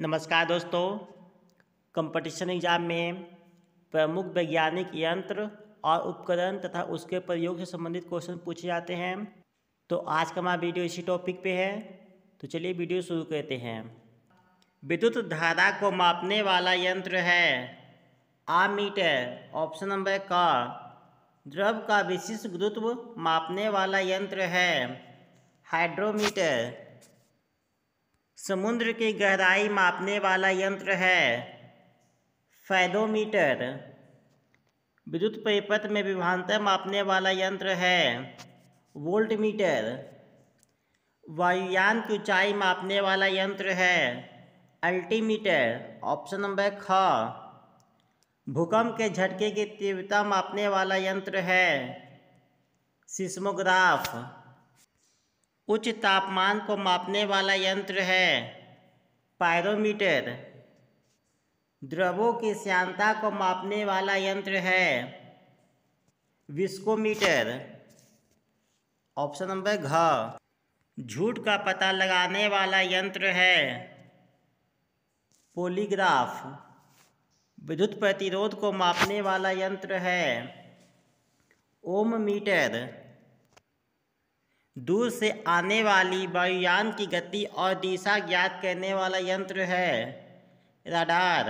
नमस्कार दोस्तों competition exam में प्रमुख वैज्ञानिक यंत्र और उपकरण तथा उसके प्रयोग से संबंधित क्वेश्चन पूछे जाते हैं तो आज का हमारा वीडियो इसी टॉपिक पे है तो चलिए वीडियो शुरू करते हैं विद्युत धारा को मापने वाला यंत्र है आ मीटर ऑप्शन नंबर का द्रव का विशिष्ट गुरुत्व मापने वाला यंत्र है हाइड्रोमीटर समुद्र की गहराई मापने वाला यंत्र है फैदोमीटर विद्युत परिपथ में विभानता मापने वाला यंत्र है वोल्ट मीटर वायुयान की ऊंचाई मापने वाला यंत्र है अल्टीमीटर ऑप्शन नंबर ख भूकंप के झटके की तीव्रता मापने वाला यंत्र है सिस्मोग्राफ उच्च तापमान को मापने वाला यंत्र है पायरोमीटर द्रवों की श्यानता को मापने वाला यंत्र है विस्कोमीटर ऑप्शन नंबर घ झूठ का पता लगाने वाला यंत्र है पोलीग्राफ विद्युत प्रतिरोध को मापने वाला यंत्र है ओम मीटर दूर से आने वाली वायुयान की गति और दिशा ज्ञात करने वाला यंत्र है रडार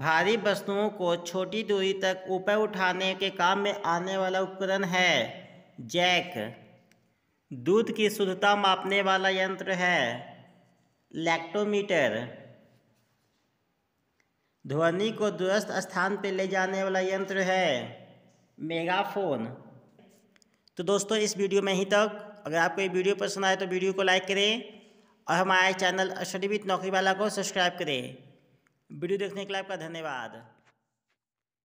भारी वस्तुओं को छोटी दूरी तक ऊपर उठाने के काम में आने वाला उपकरण है जैक दूध की शुद्धता मापने वाला यंत्र है लैक्टोमीटर ध्वनि को दूरस्थ स्थान पर ले जाने वाला यंत्र है मेगाफोन तो दोस्तों इस वीडियो में ही तक अगर आपको ये वीडियो पसंद आए तो वीडियो को लाइक करें और हमारे चैनल स्टडी विथ नौकरी वाला को सब्सक्राइब करें वीडियो देखने के लिए आपका धन्यवाद